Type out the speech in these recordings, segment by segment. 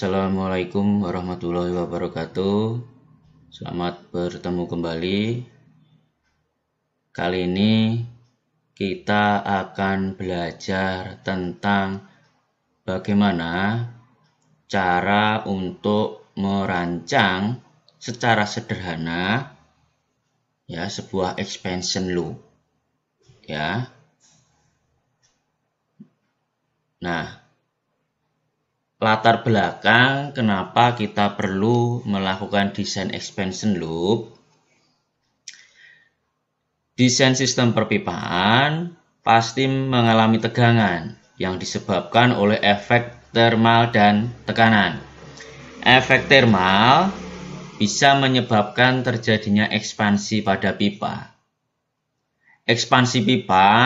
Assalamualaikum warahmatullahi wabarakatuh. Selamat bertemu kembali. Kali ini kita akan belajar tentang bagaimana cara untuk merancang secara sederhana ya sebuah expansion loop. Ya. Nah, latar belakang kenapa kita perlu melakukan desain expansion loop. Desain sistem perpipaan pasti mengalami tegangan yang disebabkan oleh efek termal dan tekanan. Efek termal bisa menyebabkan terjadinya ekspansi pada pipa. Ekspansi pipa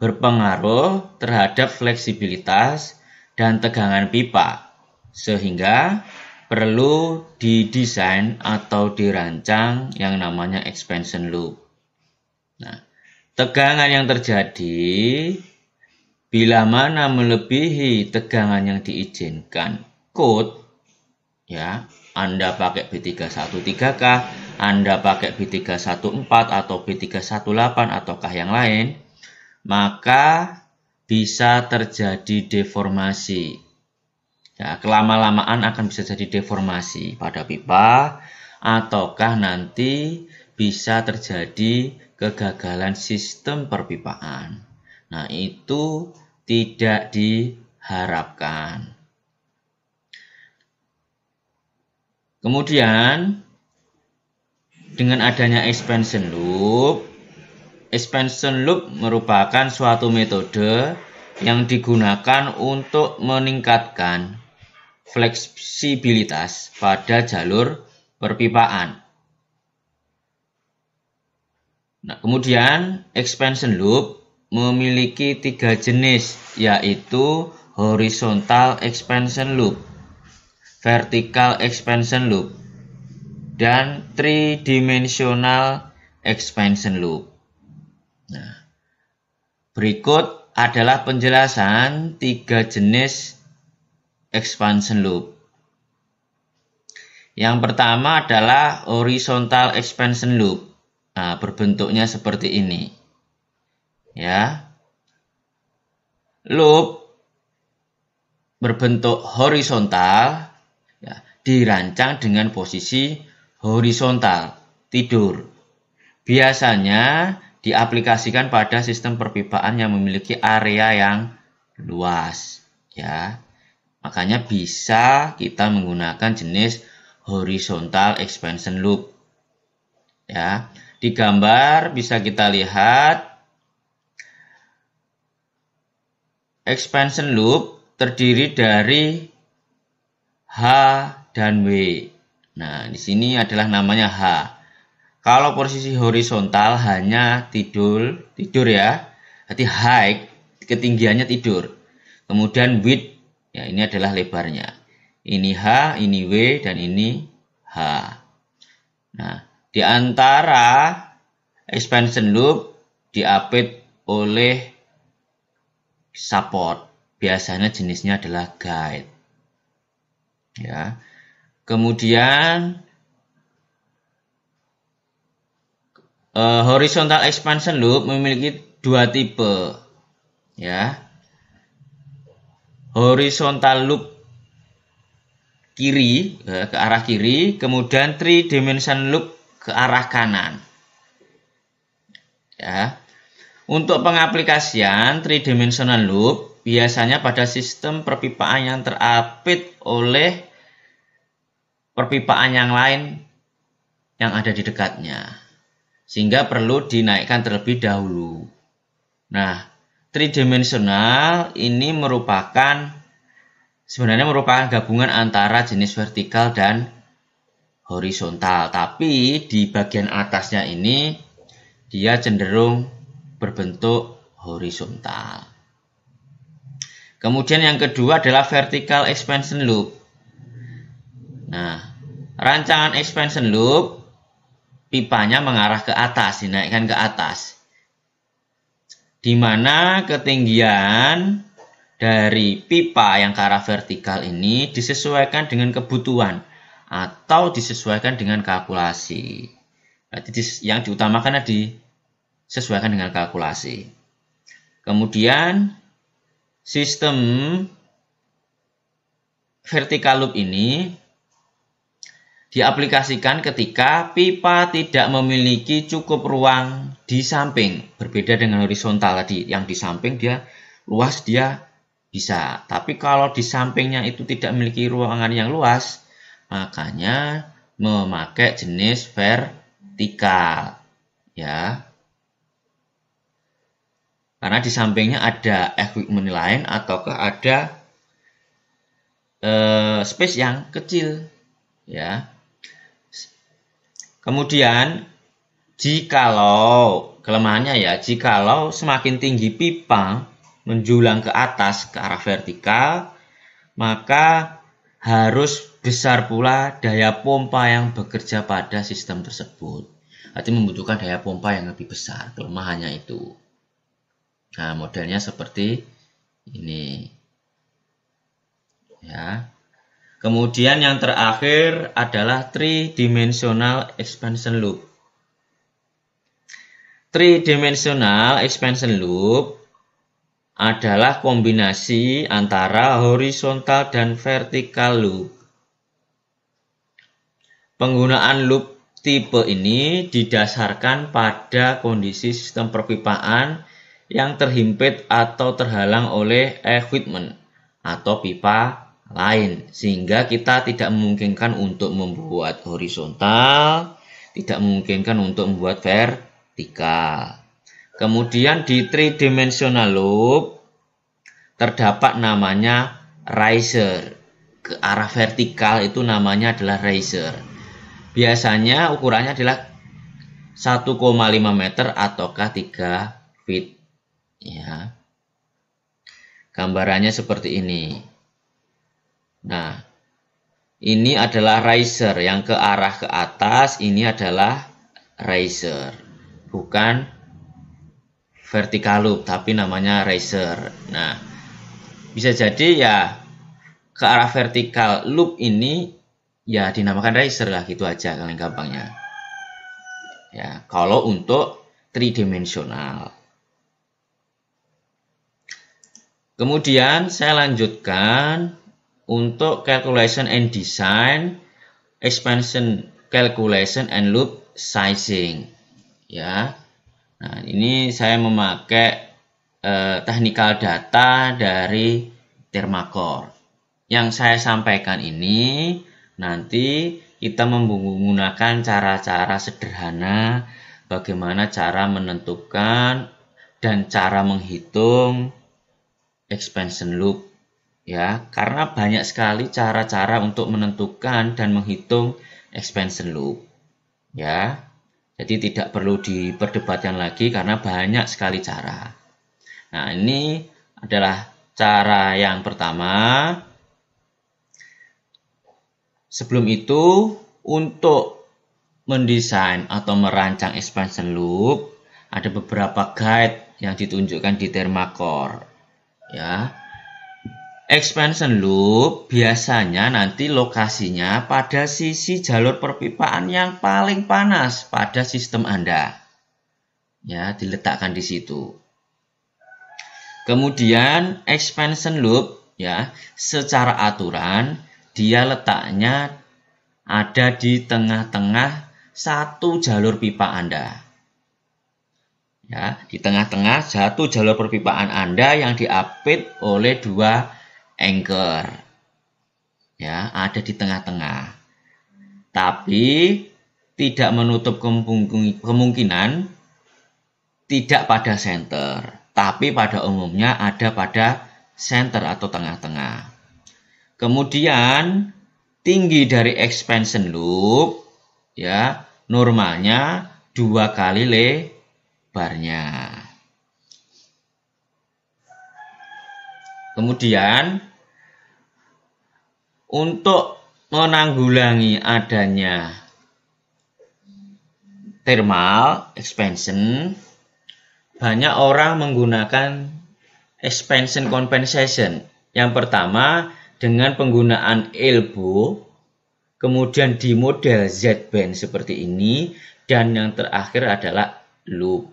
berpengaruh terhadap fleksibilitas dan tegangan pipa, sehingga perlu didesain atau dirancang yang namanya expansion loop. Nah, tegangan yang terjadi bila mana melebihi tegangan yang diizinkan code ya Anda pakai B313K Anda pakai B314 atau B318 ataukah yang lain maka bisa terjadi deformasi. Ya, kelama-lamaan akan bisa jadi deformasi pada pipa ataukah nanti bisa terjadi kegagalan sistem perpipaan. Nah, itu tidak diharapkan. Kemudian dengan adanya expansion loop Expansion loop merupakan suatu metode yang digunakan untuk meningkatkan fleksibilitas pada jalur perpipaan. Nah, kemudian expansion loop memiliki tiga jenis yaitu horizontal expansion loop, vertical expansion loop, dan tridimensional expansion loop. Nah, berikut adalah penjelasan tiga jenis expansion loop. Yang pertama adalah horizontal expansion loop. Nah, berbentuknya seperti ini. Ya. Loop berbentuk horizontal ya, dirancang dengan posisi horizontal tidur. Biasanya diaplikasikan pada sistem perpipaan yang memiliki area yang luas ya. Makanya bisa kita menggunakan jenis horizontal expansion loop. Ya. Di gambar bisa kita lihat expansion loop terdiri dari H dan W. Nah, di sini adalah namanya H. Kalau posisi horizontal hanya tidur, tidur ya. Berarti height ketinggiannya tidur. Kemudian width ya ini adalah lebarnya. Ini H, ini W dan ini H. Nah, di antara expansion loop diapit oleh support. Biasanya jenisnya adalah guide. Ya. Kemudian uh, horizontal expansion loop memiliki dua tipe ya horizontal loop kiri eh, ke arah kiri kemudian three dimension loop ke arah kanan ya untuk pengaplikasian three dimensional loop biasanya pada sistem perpipaan yang terapit oleh perpipaan yang lain yang ada di dekatnya sehingga perlu dinaikkan terlebih dahulu. Nah, tridimensional ini merupakan sebenarnya merupakan gabungan antara jenis vertikal dan horizontal, tapi di bagian atasnya ini dia cenderung berbentuk horizontal. Kemudian yang kedua adalah vertical expansion loop. Nah, rancangan expansion loop pipanya mengarah ke atas, dinaikkan ke atas. Di mana ketinggian dari pipa yang ke arah vertikal ini disesuaikan dengan kebutuhan atau disesuaikan dengan kalkulasi. Berarti yang diutamakan adalah disesuaikan dengan kalkulasi. Kemudian sistem vertikal loop ini diaplikasikan ketika pipa tidak memiliki cukup ruang di samping. Berbeda dengan horizontal tadi, yang di samping dia luas dia bisa. Tapi kalau di sampingnya itu tidak memiliki ruangan yang luas, makanya memakai jenis vertikal. Ya. Karena di sampingnya ada equipment lain ataukah ada eh, space yang kecil. Ya, Kemudian jikalau kelemahannya ya, jikalau semakin tinggi pipa menjulang ke atas ke arah vertikal, maka harus besar pula daya pompa yang bekerja pada sistem tersebut. Artinya membutuhkan daya pompa yang lebih besar, kelemahannya itu. Nah, modelnya seperti ini. Ya. Kemudian yang terakhir adalah three-dimensional expansion loop. Three-dimensional expansion loop adalah kombinasi antara horizontal dan vertikal loop. Penggunaan loop tipe ini didasarkan pada kondisi sistem perpipaan yang terhimpit atau terhalang oleh equipment atau pipa lain sehingga kita tidak memungkinkan untuk membuat horizontal tidak memungkinkan untuk membuat vertikal kemudian di tridimensional loop terdapat namanya riser ke arah vertikal itu namanya adalah riser biasanya ukurannya adalah 1,5 meter ataukah 3 feet ya gambarannya seperti ini Nah, ini adalah riser yang ke arah ke atas, ini adalah riser. Bukan vertical loop, tapi namanya riser. Nah, bisa jadi ya ke arah vertikal loop ini ya dinamakan riser lah gitu aja kalian gampangnya. Ya, kalau untuk tridimensional. Kemudian saya lanjutkan untuk calculation and design, expansion calculation and loop sizing. Ya. Nah, ini saya memakai uh, technical data dari Thermacor. Yang saya sampaikan ini nanti kita menggunakan cara-cara sederhana bagaimana cara menentukan dan cara menghitung expansion loop ya karena banyak sekali cara-cara untuk menentukan dan menghitung expansion loop ya jadi tidak perlu diperdebatkan lagi karena banyak sekali cara nah ini adalah cara yang pertama sebelum itu untuk mendesain atau merancang expansion loop ada beberapa guide yang ditunjukkan di Thermacore ya Expansion loop biasanya nanti lokasinya pada sisi jalur perpipaan yang paling panas pada sistem Anda. Ya, diletakkan di situ. Kemudian expansion loop ya, secara aturan dia letaknya ada di tengah-tengah satu jalur pipa Anda. Ya, di tengah-tengah satu jalur perpipaan Anda yang diapit oleh dua anchor. Ya, ada di tengah-tengah. Tapi tidak menutup kemungkinan tidak pada center, tapi pada umumnya ada pada center atau tengah-tengah. Kemudian tinggi dari expansion loop ya normalnya dua kali lebarnya. Kemudian untuk menanggulangi adanya thermal expansion banyak orang menggunakan expansion compensation yang pertama dengan penggunaan elbow kemudian di model Z band seperti ini dan yang terakhir adalah loop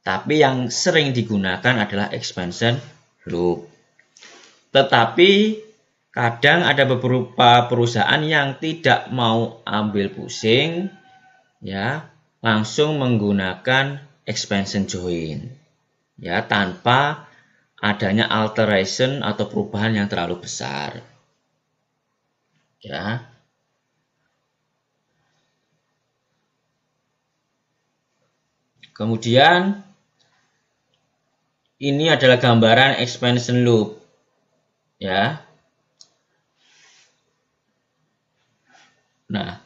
tapi yang sering digunakan adalah expansion loop tetapi Kadang ada beberapa perusahaan yang tidak mau ambil pusing, ya, langsung menggunakan expansion join, ya, tanpa adanya alteration atau perubahan yang terlalu besar, ya. Kemudian ini adalah gambaran expansion loop, ya Nah,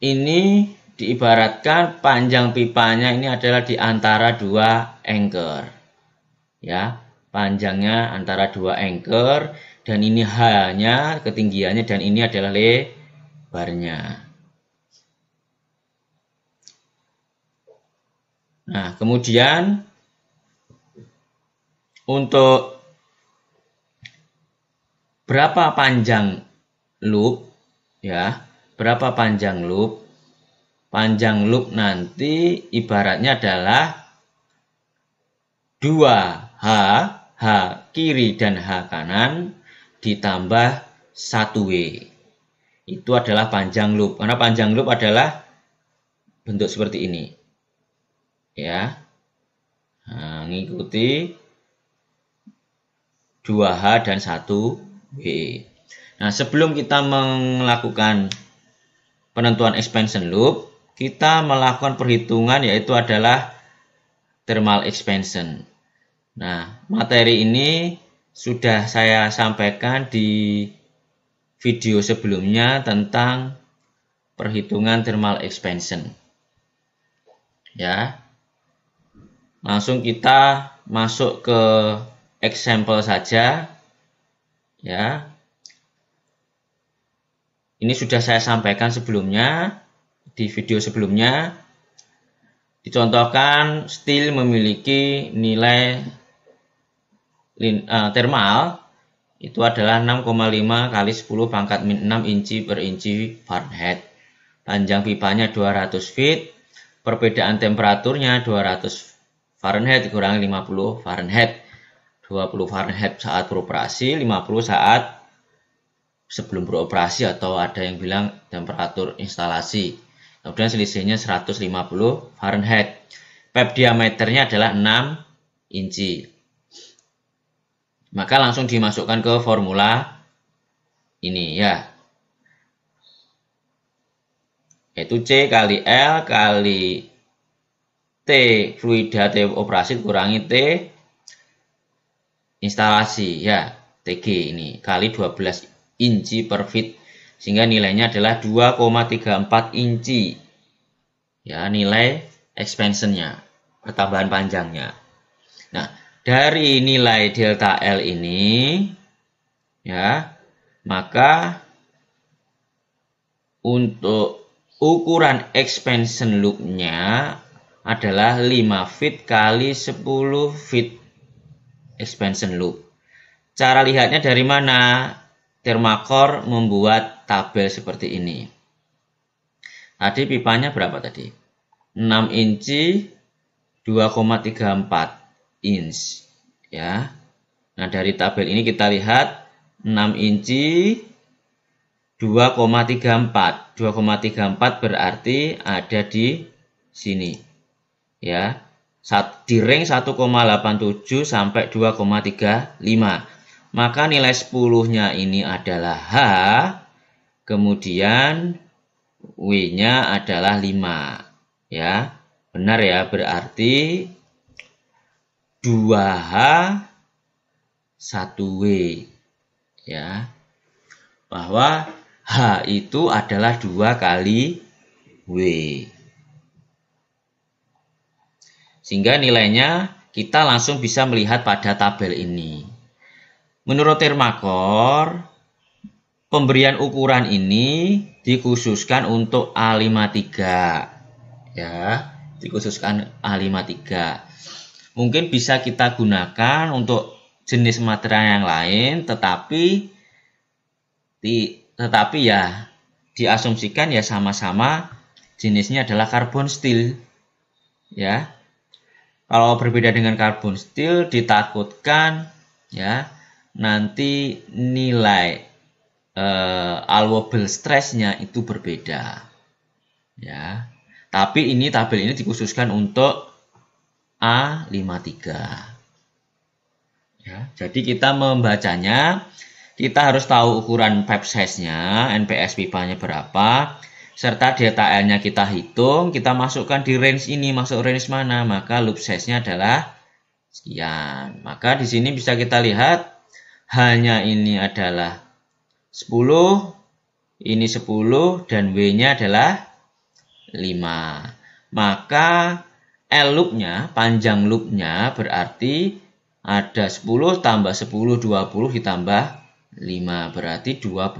ini diibaratkan panjang pipanya ini adalah di antara dua engker. Ya, panjangnya antara dua engker dan ini hanya ketinggiannya dan ini adalah lebarnya. Nah, kemudian untuk berapa panjang loop ya berapa panjang loop panjang loop nanti ibaratnya adalah 2H, H kiri dan H kanan ditambah 1W. Itu adalah panjang loop. Karena panjang loop adalah bentuk seperti ini. Ya. Nah, ngikuti 2H dan 1W. Nah, sebelum kita melakukan penentuan expansion loop, kita melakukan perhitungan yaitu adalah thermal expansion. Nah, materi ini sudah saya sampaikan di video sebelumnya tentang perhitungan thermal expansion. Ya. Langsung kita masuk ke example saja. Ya, ini sudah saya sampaikan sebelumnya di video sebelumnya. Dicontohkan steel memiliki nilai eh, thermal itu adalah 6,5 kali 10 pangkat min 6 inci per inci Fahrenheit. Panjang pipanya 200 feet, perbedaan temperaturnya 200 Fahrenheit kurang 50 Fahrenheit. 20 Fahrenheit saat beroperasi, 50 saat sebelum beroperasi atau ada yang bilang temperatur instalasi. Kemudian selisihnya 150 Fahrenheit. Pep diameternya adalah 6 inci. Maka langsung dimasukkan ke formula ini ya. Yaitu C kali L kali T fluida T operasi kurangi T instalasi ya TG ini kali 12 inci per feet sehingga nilainya adalah 2,34 inci ya nilai expansionnya pertambahan panjangnya nah dari nilai delta L ini ya maka untuk ukuran expansion loopnya adalah 5 feet kali 10 feet expansion loop cara lihatnya dari mana Thermacor membuat tabel seperti ini. Tadi pipanya berapa tadi? 6 inci 2,34 inch ya. Nah, dari tabel ini kita lihat 6 inci 2,34. 2,34 berarti ada di sini. Ya. Di ring 1,87 sampai 2,35. Maka nilai 10-nya ini adalah H, kemudian W-nya adalah 5. Ya, benar ya, berarti 2H 1W. Ya, bahwa H itu adalah 2 kali W. Sehingga nilainya kita langsung bisa melihat pada tabel ini. Menurut Termakor, pemberian ukuran ini dikhususkan untuk A53. Ya, dikhususkan A53. Mungkin bisa kita gunakan untuk jenis material yang lain, tetapi di, tetapi ya diasumsikan ya sama-sama jenisnya adalah karbon steel. Ya. Kalau berbeda dengan karbon steel ditakutkan ya nanti nilai uh, allowable stressnya itu berbeda ya tapi ini tabel ini dikhususkan untuk A53 ya jadi kita membacanya kita harus tahu ukuran pipe size-nya NPS pipanya berapa serta l nya kita hitung kita masukkan di range ini masuk range mana maka loop size-nya adalah sekian maka di sini bisa kita lihat hanya ini adalah 10, ini 10, dan W-nya adalah 5. Maka L loop-nya, panjang loop-nya berarti ada 10 tambah 10, 20 ditambah 5. Berarti 25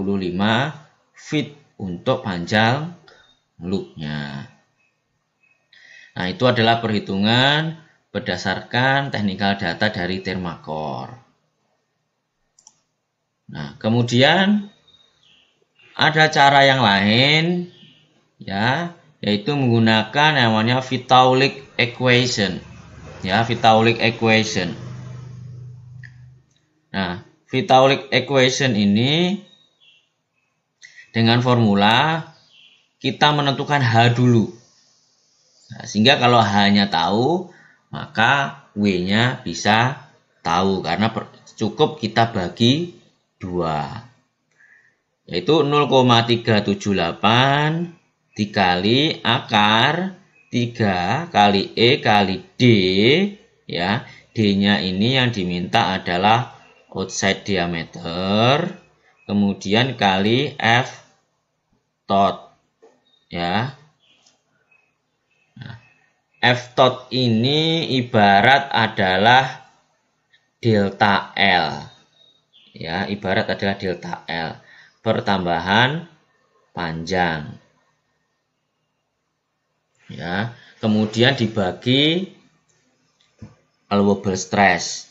feet untuk panjang loop-nya. Nah, itu adalah perhitungan berdasarkan teknikal data dari Thermacor. Nah, kemudian ada cara yang lain ya, yaitu menggunakan namanya Vitaulic equation. Ya, Vitaulic equation. Nah, Vitaulic equation ini dengan formula kita menentukan H dulu. Nah, sehingga kalau H-nya tahu, maka W-nya bisa tahu karena cukup kita bagi 2 yaitu 0,378 dikali akar 3 kali E kali D ya D-nya ini yang diminta adalah outside diameter kemudian kali F tot ya nah, F tot ini ibarat adalah delta L ya ibarat adalah delta L pertambahan panjang ya kemudian dibagi allowable stress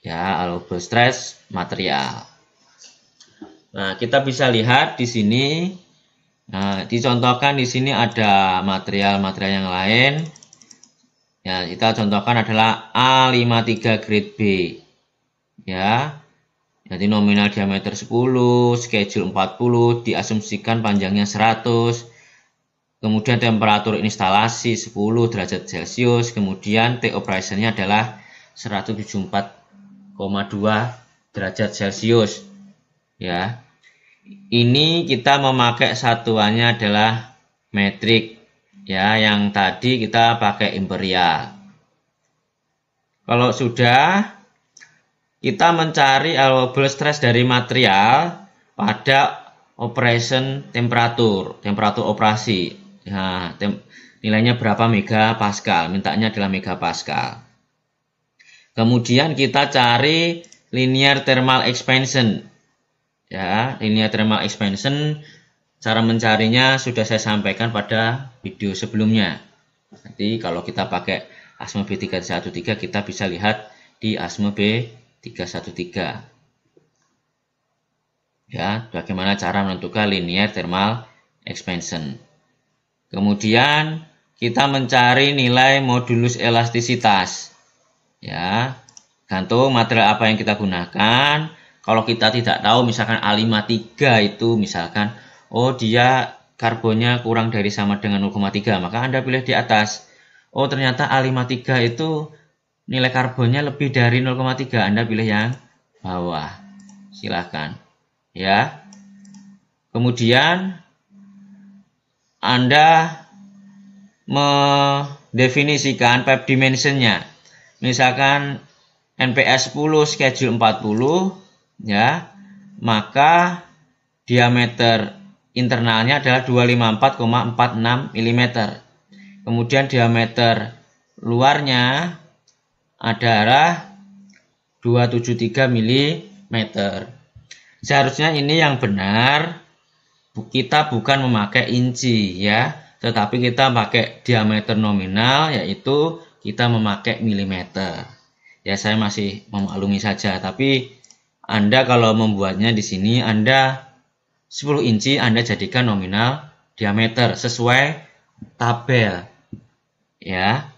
ya allowable stress material nah kita bisa lihat di sini nah, dicontohkan di sini ada material-material yang lain ya kita contohkan adalah A53 grade B ya jadi nominal diameter 10, schedule 40, diasumsikan panjangnya 100, kemudian temperatur instalasi 10 derajat Celcius, kemudian T operationnya adalah 174,2 derajat Celcius. Ya. Ini kita memakai satuannya adalah metrik ya yang tadi kita pakai imperial. Kalau sudah kita mencari allowable stress dari material pada operation temperatur, temperatur operasi. Nah, tem nilainya berapa megapascal? Mintanya adalah megapascal. Kemudian kita cari linear thermal expansion. Ya, linear thermal expansion cara mencarinya sudah saya sampaikan pada video sebelumnya. Nanti kalau kita pakai asme B313 kita bisa lihat di asme B 313. Ya, bagaimana cara menentukan linear thermal expansion. Kemudian kita mencari nilai modulus elastisitas. Ya, gantung material apa yang kita gunakan. Kalau kita tidak tahu misalkan A53 itu misalkan oh dia karbonnya kurang dari sama dengan 0,3 maka Anda pilih di atas. Oh ternyata A53 itu nilai karbonnya lebih dari 0,3 Anda pilih yang bawah silahkan ya kemudian Anda mendefinisikan pipe dimensionnya misalkan NPS 10 schedule 40 ya maka diameter internalnya adalah 254,46 mm kemudian diameter luarnya adalah 273 mm. Seharusnya ini yang benar, kita bukan memakai inci ya, tetapi kita pakai diameter nominal yaitu kita memakai milimeter. Ya saya masih memaklumi saja, tapi Anda kalau membuatnya di sini Anda 10 inci Anda jadikan nominal diameter sesuai tabel. Ya,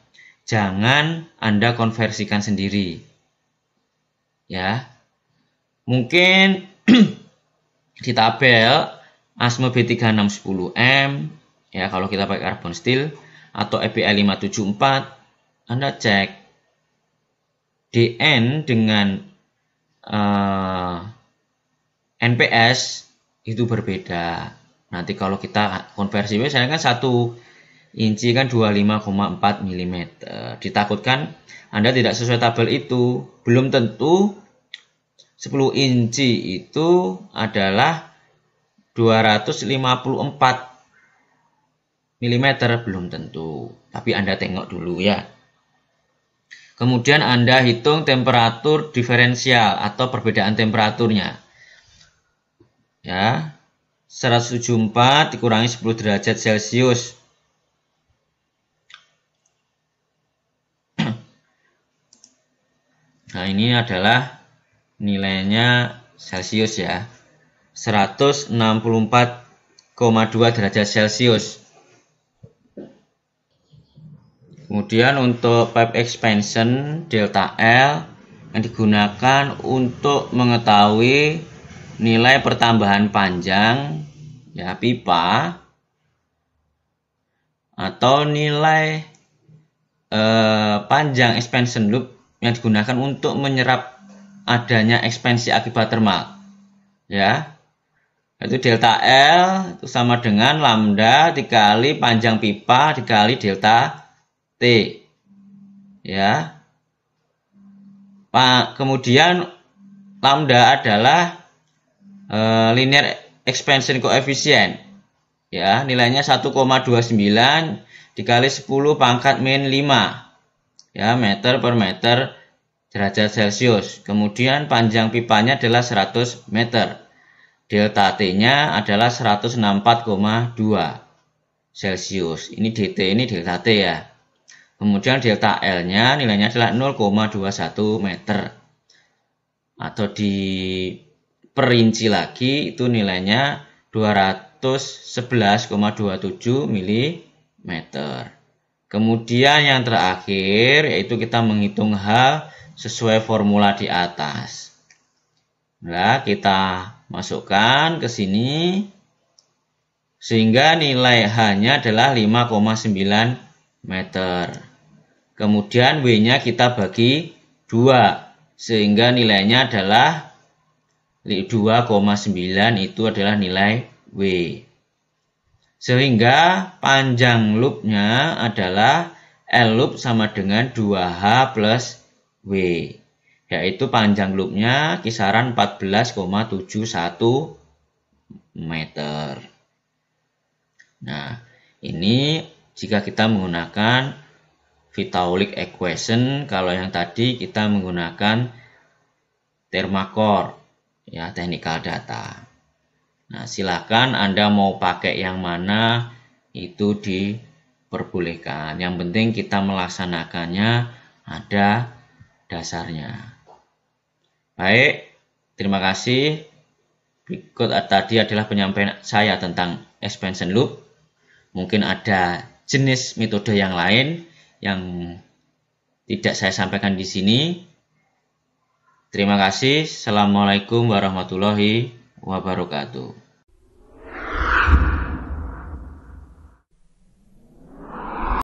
jangan Anda konversikan sendiri. Ya. Mungkin di tabel asma B3610M ya kalau kita pakai carbon steel atau EPL 574 Anda cek DN dengan uh, eh, NPS itu berbeda. Nanti kalau kita konversi misalnya kan satu inci kan 25,4 mm. Ditakutkan Anda tidak sesuai tabel itu. Belum tentu 10 inci itu adalah 254 mm belum tentu. Tapi Anda tengok dulu ya. Kemudian Anda hitung temperatur diferensial atau perbedaan temperaturnya. Ya. 174 dikurangi 10 derajat Celcius Nah, ini adalah nilainya Celcius ya. 164,2 derajat Celcius. Kemudian untuk pipe expansion delta L yang digunakan untuk mengetahui nilai pertambahan panjang ya pipa atau nilai eh, panjang expansion loop yang digunakan untuk menyerap adanya ekspansi akibat termal. Ya. Itu delta L itu sama dengan lambda dikali panjang pipa dikali delta T. Ya. Pak, kemudian lambda adalah e, linear expansion koefisien, Ya, nilainya 1,29 dikali 10 pangkat min 5 ya meter per meter derajat Celcius. Kemudian panjang pipanya adalah 100 meter. Delta T-nya adalah 164,2 Celcius. Ini DT ini delta T ya. Kemudian delta L-nya nilainya adalah 0,21 meter. Atau diperinci lagi itu nilainya 211,27 mm. Kemudian yang terakhir yaitu kita menghitung H sesuai formula di atas. Nah, kita masukkan ke sini sehingga nilai H-nya adalah 5,9 meter. Kemudian W-nya kita bagi 2 sehingga nilainya adalah 2,9 itu adalah nilai W. Sehingga panjang loopnya adalah L loop sama dengan 2H plus W. Yaitu panjang loopnya kisaran 14,71 meter. Nah, ini jika kita menggunakan Vitaulic equation, kalau yang tadi kita menggunakan Thermacor, ya, teknikal data. Nah, silakan Anda mau pakai yang mana itu diperbolehkan. Yang penting kita melaksanakannya ada dasarnya. Baik, terima kasih. Berikut tadi adalah penyampaian saya tentang expansion loop. Mungkin ada jenis metode yang lain yang tidak saya sampaikan di sini. Terima kasih. Assalamualaikum warahmatullahi wabarakatuh